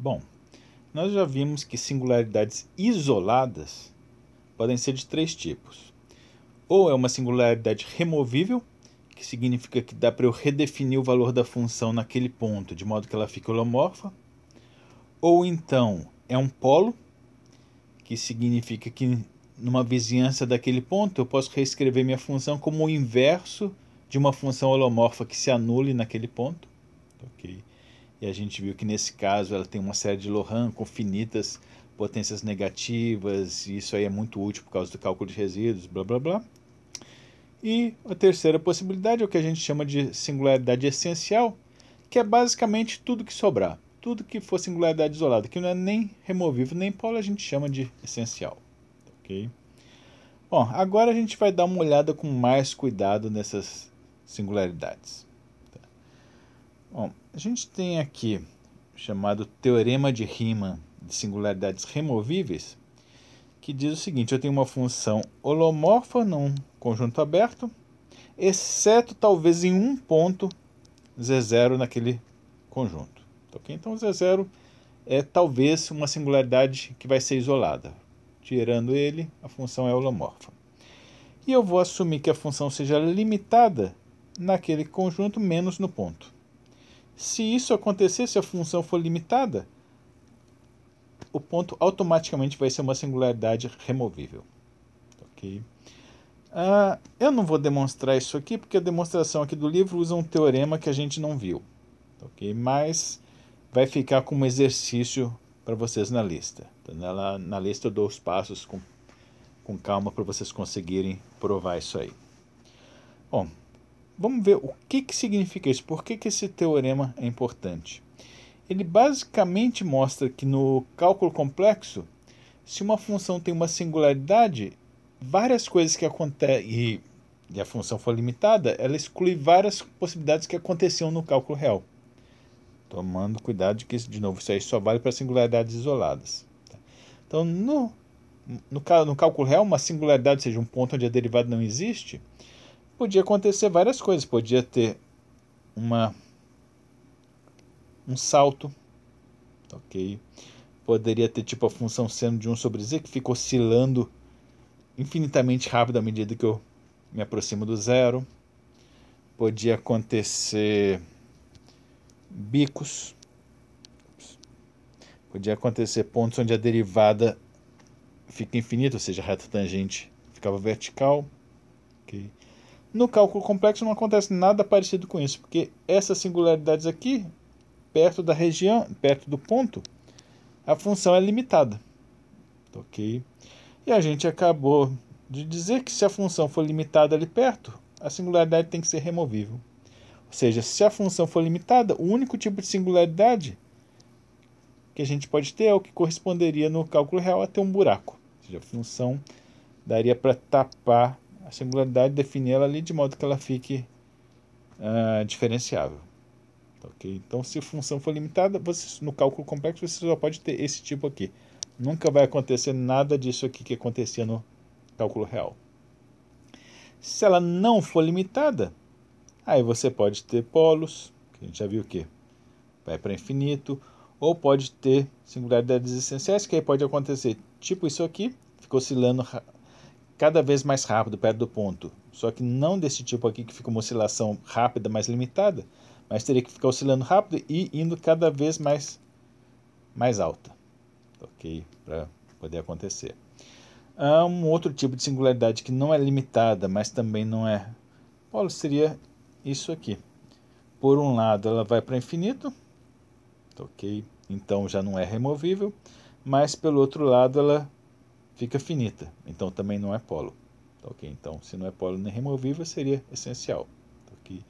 Bom, nós já vimos que singularidades isoladas podem ser de três tipos. Ou é uma singularidade removível, que significa que dá para eu redefinir o valor da função naquele ponto, de modo que ela fique holomorfa. Ou então é um polo, que significa que numa vizinhança daquele ponto eu posso reescrever minha função como o inverso de uma função holomorfa que se anule naquele ponto. ok? E a gente viu que nesse caso ela tem uma série de Lohan com finitas potências negativas, e isso aí é muito útil por causa do cálculo de resíduos, blá blá blá. E a terceira possibilidade é o que a gente chama de singularidade essencial, que é basicamente tudo que sobrar, tudo que for singularidade isolada, que não é nem removível nem polo, a gente chama de essencial. Ok? Bom, agora a gente vai dar uma olhada com mais cuidado nessas singularidades. Tá? Bom, a gente tem aqui chamado Teorema de Riemann de singularidades removíveis, que diz o seguinte: eu tenho uma função holomorfa num conjunto aberto, exceto talvez em um ponto Z0 naquele conjunto. Então, okay? Então Z0 é talvez uma singularidade que vai ser isolada. Tirando ele, a função é holomorfa. E eu vou assumir que a função seja limitada naquele conjunto menos no ponto. Se isso acontecer, se a função for limitada, o ponto automaticamente vai ser uma singularidade removível. Uh, eu não vou demonstrar isso aqui porque a demonstração aqui do livro usa um teorema que a gente não viu, Mas vai ficar como exercício para vocês na lista. Então, na, na lista eu dou os passos com, com calma para vocês conseguirem provar isso aí. Bom, Vamos ver o que, que significa isso, por que, que esse teorema é importante. Ele basicamente mostra que no cálculo complexo, se uma função tem uma singularidade, várias coisas que acontecem e, a função for limitada, ela exclui várias possibilidades que aconteciam no cálculo real. Tomando cuidado que, de novo, isso aí só vale para singularidades isoladas. Tá? Então, no, no, no cálculo real, uma singularidade, ou seja, um ponto onde a derivada não existe, podia acontecer várias coisas. Podia ter uma um salto, ok? Poderia ter tipo a função seno de 1 sobre z que fica oscilando infinitamente rápido à medida que eu me aproximo do zero. Podia acontecer bicos. Podia acontecer pontos onde a derivada fica infinita, ou seja, a reta tangente ficava vertical. Okay. No cálculo complexo não acontece nada parecido com isso, porque essas singularidades aqui, perto da região, perto do ponto, a função é limitada. Ok? E a gente acabou de dizer que se a função for limitada ali perto, a singularidade tem que ser removível. Ou seja, se a função for limitada, o único tipo de singularidade que a gente pode ter é o que corresponderia no cálculo real a ter um buraco. Ou seja, a função daria para tapar a singularidade definir ela ali de modo que ela fique uh, diferenciável. Okay? Então, se a função for limitada, você, no cálculo complexo você só pode ter esse tipo aqui. Nunca vai acontecer nada disso aqui que acontecia no cálculo real. Se ela não for limitada, aí você pode ter polos, que a gente já viu que vai para infinito, ou pode ter singularidades essenciais, que aí pode acontecer tipo isso aqui, fica oscilando cada vez mais rápido perto do ponto. Só que não desse tipo aqui que fica uma oscilação rápida, mais limitada, mas teria que ficar oscilando rápido e indo cada vez mais, mais alta. Ok? Para poder acontecer. Há um outro tipo de singularidade que não é limitada, mas também não é. Polo seria isso aqui. Por um lado, ela vai para infinito, ok? Então já não é removível, mas pelo outro lado, ela fica finita, então também não é polo. Tá ok? Então, se não é polo nem removível, seria essencial. Tá okay?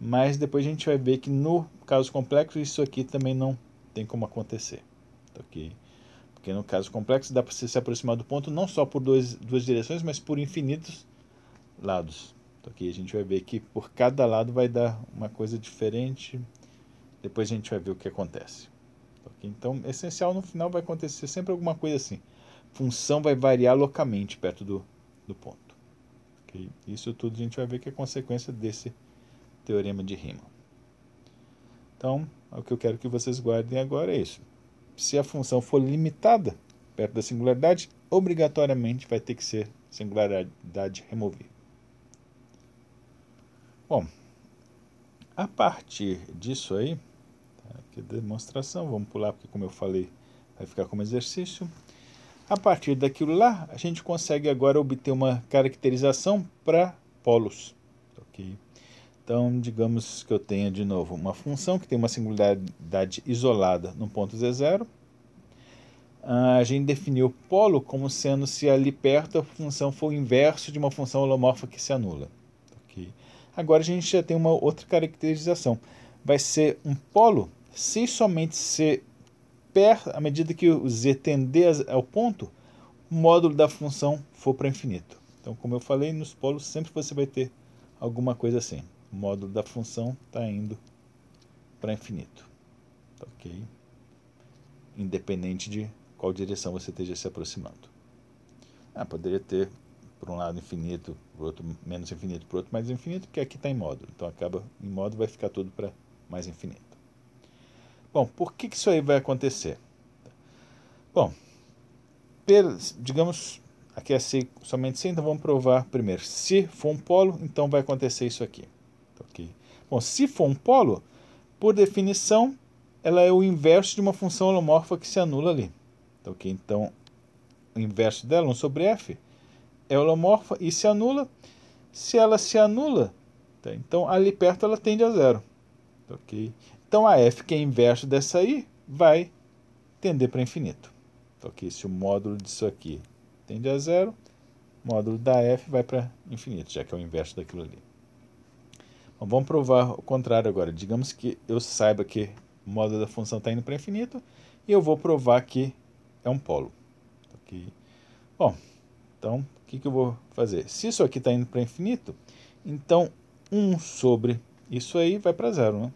Mas depois a gente vai ver que no caso complexo, isso aqui também não tem como acontecer. Tá ok? Porque no caso complexo dá para você se aproximar do ponto não só por dois, duas direções, mas por infinitos lados. ok? a gente vai ver que por cada lado vai dar uma coisa diferente. Depois a gente vai ver o que acontece. Então, essencial no final vai acontecer sempre alguma coisa assim função vai variar locamente perto do, do ponto. Okay? Isso tudo a gente vai ver que é consequência desse teorema de Riemann. Então, o que eu quero que vocês guardem agora é isso. Se a função for limitada perto da singularidade, obrigatoriamente vai ter que ser singularidade removida. Bom, a partir disso aí, tá, que demonstração, vamos pular porque como eu falei, vai ficar como exercício. A partir daquilo lá, a gente consegue agora obter uma caracterização para polos. Okay? Então, digamos que eu tenha de novo uma função que tem uma singularidade isolada no ponto Z0. A gente definiu o polo como sendo se ali perto a função for o inverso de uma função holomorfa que se anula. Okay? Agora a gente já tem uma outra caracterização. Vai ser um polo se somente se perto, à medida que o z tender ao ponto, o módulo da função for para infinito. Então, como eu falei, nos polos sempre você vai ter alguma coisa assim. O módulo da função está indo para infinito. Tá ok? Independente de qual direção você esteja se aproximando. Ah, poderia ter por um lado infinito, por outro menos infinito, por outro mais infinito, porque aqui está em módulo. Então acaba em módulo vai ficar tudo para mais infinito. Bom, por que, que isso aí vai acontecer? Bom, per, digamos, aqui é se somente se então vamos provar primeiro. Se for um polo, então vai acontecer isso aqui. Okay. Então, Bom, se for um polo, por definição, ela é o inverso de uma função holomorfa que se anula ali. Ok, então, então o inverso dela, 1 sobre f, é holomorfa e se anula. Se ela se anula, tá? então ali perto ela tende a zero. Ok, então, então a f que é inverso dessa aí vai tender para infinito. Então aqui, se o módulo disso aqui tende a zero, o módulo da f vai para infinito, já que é o inverso daquilo ali. Bom, vamos provar o contrário agora. Digamos que eu saiba que o módulo da função está indo para infinito e eu vou provar que é um polo. Então, aqui. Bom, então o que, que eu vou fazer? Se isso aqui está indo para infinito, então 1 sobre isso aí vai para zero, né?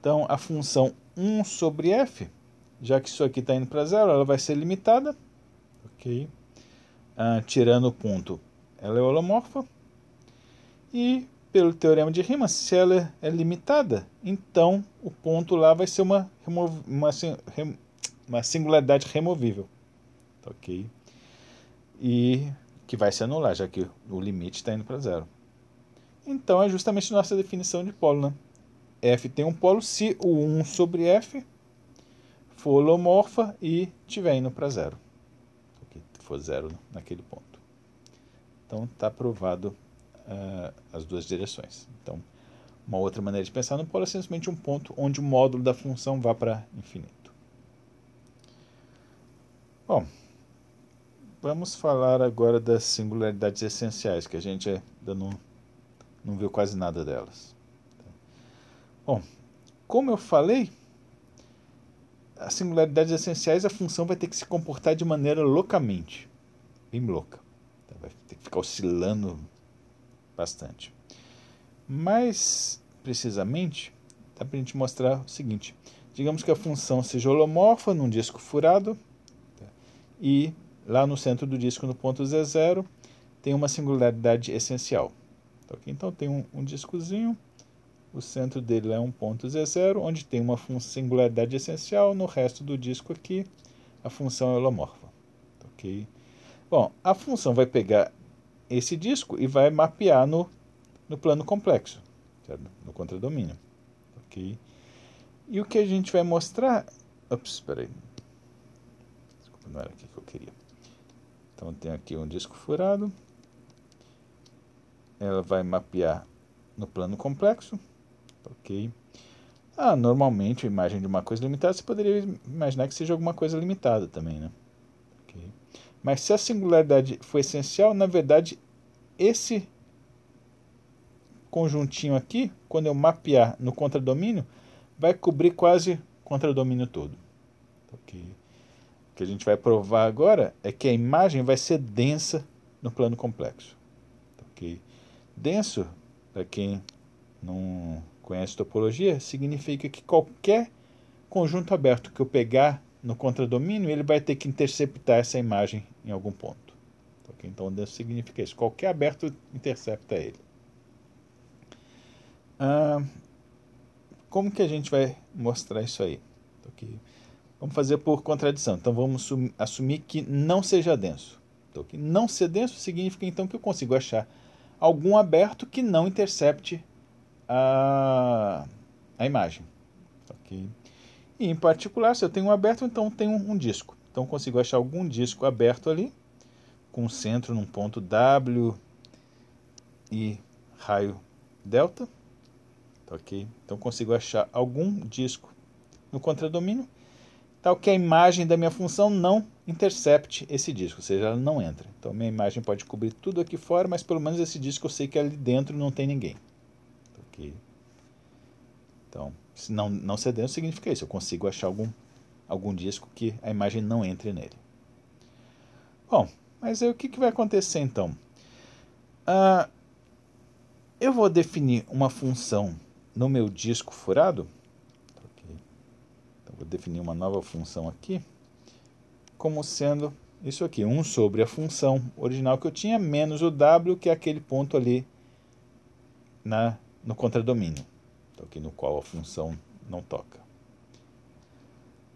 Então, a função 1 sobre f, já que isso aqui está indo para zero, ela vai ser limitada, ok? Ah, tirando o ponto, ela é holomorfa. E, pelo teorema de Riemann, se ela é limitada, então o ponto lá vai ser uma, uma, uma singularidade removível, ok? E que vai se anular, já que o limite está indo para zero. Então, é justamente nossa definição de polo, né? F tem um polo, se o 1 sobre F for holomorfa e estiver indo para zero. Se for zero naquele ponto. Então está provado uh, ah, as duas direções. Então, uma outra maneira de pensar no polo é simplesmente um ponto onde o módulo da função vá para infinito. Bom, vamos falar agora das singularidades essenciais, que a gente ainda não, não viu quase nada delas. Bom, como eu falei, as singularidades essenciais, a função vai ter que se comportar de maneira loucamente, bem louca. Então, vai ter que ficar oscilando bastante. Mais precisamente, dá para a gente mostrar o seguinte. Digamos que a função seja holomorfa num disco furado tá? e lá no centro do disco, no ponto Z0, tem uma singularidade essencial. Então, então tem um, um discozinho o centro dele é um ponto z Z0, onde tem uma singularidade essencial. No resto do disco aqui, a função é holomorfa. Ok? Bom, a função vai pegar esse disco e vai mapear no, no plano complexo, certo? no contradomínio. Ok? E o que a gente vai mostrar... Ops, espera aí. Desculpa, não era aqui que eu queria. Então, tem aqui um disco furado. Ela vai mapear no plano complexo ok? Ah, normalmente a imagem de uma coisa limitada, você poderia imaginar que seja alguma coisa limitada também, né? Okay. Mas se a singularidade foi essencial, na verdade, esse conjuntinho aqui, quando eu mapear no contradomínio, vai cobrir quase o contradomínio todo. Okay. O que a gente vai provar agora é que a imagem vai ser densa no plano complexo. Okay. Denso, para quem não conhece topologia, significa que qualquer conjunto aberto que eu pegar no contradomínio, ele vai ter que interceptar essa imagem em algum ponto. Okay? Então, isso significa isso. Qualquer aberto intercepta ele. Ah, como que a gente vai mostrar isso aí? Okay? Vamos fazer por contradição. Então, vamos assumir que não seja denso. Então, que não ser denso significa, então, que eu consigo achar algum aberto que não intercepte a, a imagem. Tá okay. E em particular, se eu tenho um aberto, então tenho um, um disco. Então consigo achar algum disco aberto ali, com centro num ponto W e raio delta. Tá ok? Então consigo achar algum disco no contradomínio, tal tá que a imagem da minha função não intercepte esse disco, ou seja, ela não entra. Então minha imagem pode cobrir tudo aqui fora, mas pelo menos esse disco eu sei que ali dentro não tem ninguém. Então, se não, não cedendo significa isso. Eu consigo achar algum, algum disco que a imagem não entre nele. Bom, mas aí, o que, que vai acontecer então? Uh, eu vou definir uma função no meu disco furado. Então, vou definir uma nova função aqui, como sendo isso aqui, 1 sobre a função original que eu tinha, menos o w, que é aquele ponto ali na no contradomínio, aqui então, no qual a função não toca.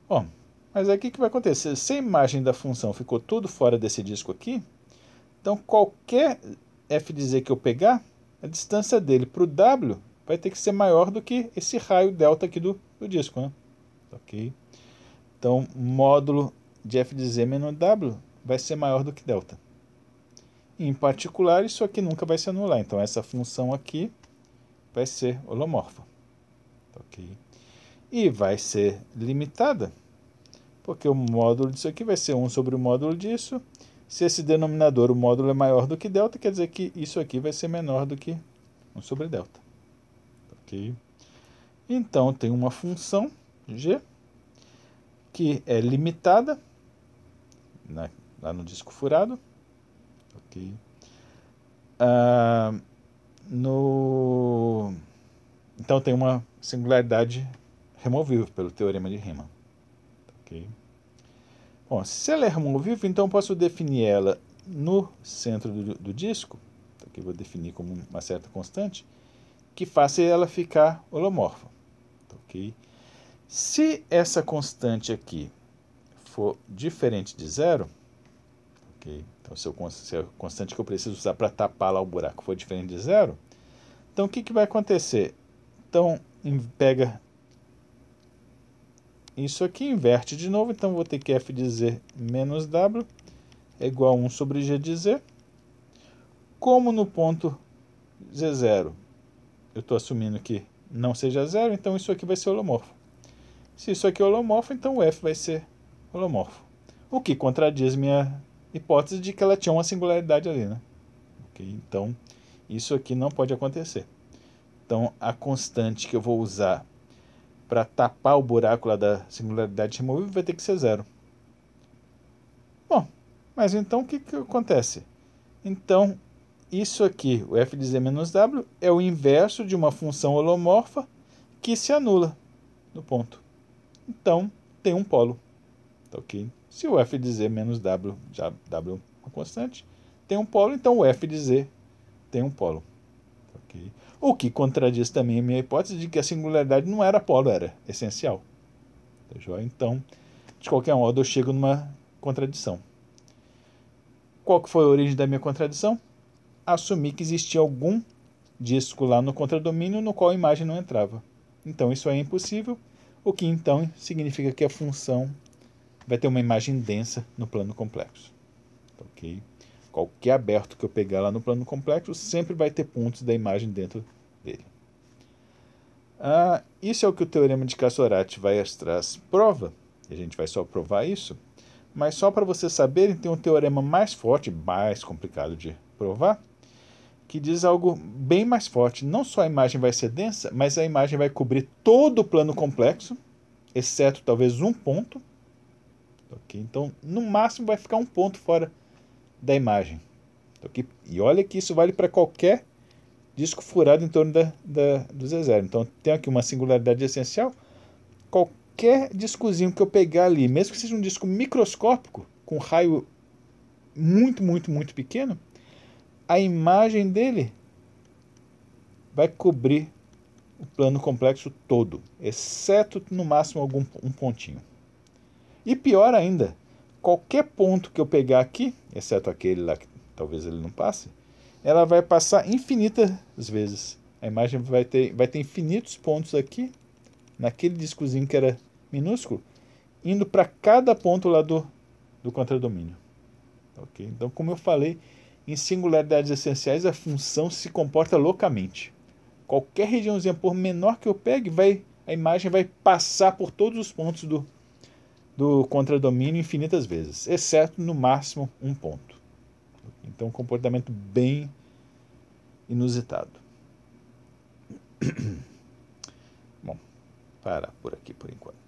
Bom, mas aí o que vai acontecer? Se a imagem da função ficou tudo fora desse disco aqui, então qualquer f z que eu pegar, a distância dele para o w vai ter que ser maior do que esse raio delta aqui do, do disco. Né? Ok? Então, módulo de f de z menos w vai ser maior do que delta. Em particular, isso aqui nunca vai se anular. Então, essa função aqui vai ser holomorfa. Tá ok? E vai ser limitada, porque o módulo disso aqui vai ser 1 sobre o módulo disso. Se esse denominador, o módulo é maior do que delta, quer dizer que isso aqui vai ser menor do que 1 sobre delta. Tá ok? Então, tem uma função g que é limitada na, né, lá no disco furado. Ok? Ah, no... Então tem uma singularidade removível pelo teorema de Riemann. Okay. Bom, se ela é removível, então posso definir ela no centro do, do disco, que vou definir como uma certa constante, que faça ela ficar holomorfa. ok Se essa constante aqui for diferente de zero, então, se, eu, se a é constante que eu preciso usar para tapar lá o buraco for diferente de zero, então o que, que vai acontecer? Então, pega isso aqui, inverte de novo, então vou ter que f de z menos w é igual a 1 sobre g de z. Como no ponto z0 eu estou assumindo que não seja zero, então isso aqui vai ser holomorfo. Se isso aqui é holomorfo, então o f vai ser holomorfo. O que contradiz minha hipótese de que ela tinha uma singularidade ali, né? Okay, então, isso aqui não pode acontecer. Então, a constante que eu vou usar para tapar o buraco lá da singularidade removível vai ter que ser zero. Bom, mas então o que, que acontece? Então, isso aqui, o f de z menos w, é o inverso de uma função holomorfa que se anula no ponto. Então, tem um polo. Tá ok? Se o f de z menos w, já w é uma constante, tem um polo, então o f de z tem um polo. Okay? O que contradiz também a minha hipótese de que a singularidade não era polo, era essencial. Tá então, de qualquer modo, eu chego numa contradição. Qual que foi a origem da minha contradição? Assumir que existia algum disco lá no contradomínio no qual a imagem não entrava. Então, isso é impossível, o que então significa que a função vai ter uma imagem densa no plano complexo. Ok? Qualquer aberto que eu pegar lá no plano complexo sempre vai ter pontos da imagem dentro dele. Ah, isso é o que o teorema de Casorati vai traz prova. E a gente vai só provar isso. Mas só para vocês saberem, tem um teorema mais forte, mais complicado de provar, que diz algo bem mais forte. Não só a imagem vai ser densa, mas a imagem vai cobrir todo o plano complexo, exceto talvez um ponto, então, no máximo vai ficar um ponto fora da imagem, E olha que isso vale para qualquer disco furado em torno da, da, do Z0. Então, tem aqui uma singularidade essencial. Qualquer discozinho que eu pegar ali, mesmo que seja um disco microscópico, com raio muito, muito, muito pequeno, a imagem dele vai cobrir o plano complexo todo, exceto no máximo algum um pontinho. E pior ainda, qualquer ponto que eu pegar aqui, exceto aquele lá que talvez ele não passe, ela vai passar infinitas vezes. A imagem vai ter, vai ter infinitos pontos aqui, naquele discozinho que era minúsculo, indo para cada ponto lá do, do contradomínio. Okay? Então, como eu falei, em singularidades essenciais, a função se comporta loucamente. Qualquer regiãozinha, por menor que eu pegue, vai, a imagem vai passar por todos os pontos do do contradomínio infinitas vezes, exceto no máximo um ponto. Então, um comportamento bem inusitado. Bom, parar por aqui por enquanto.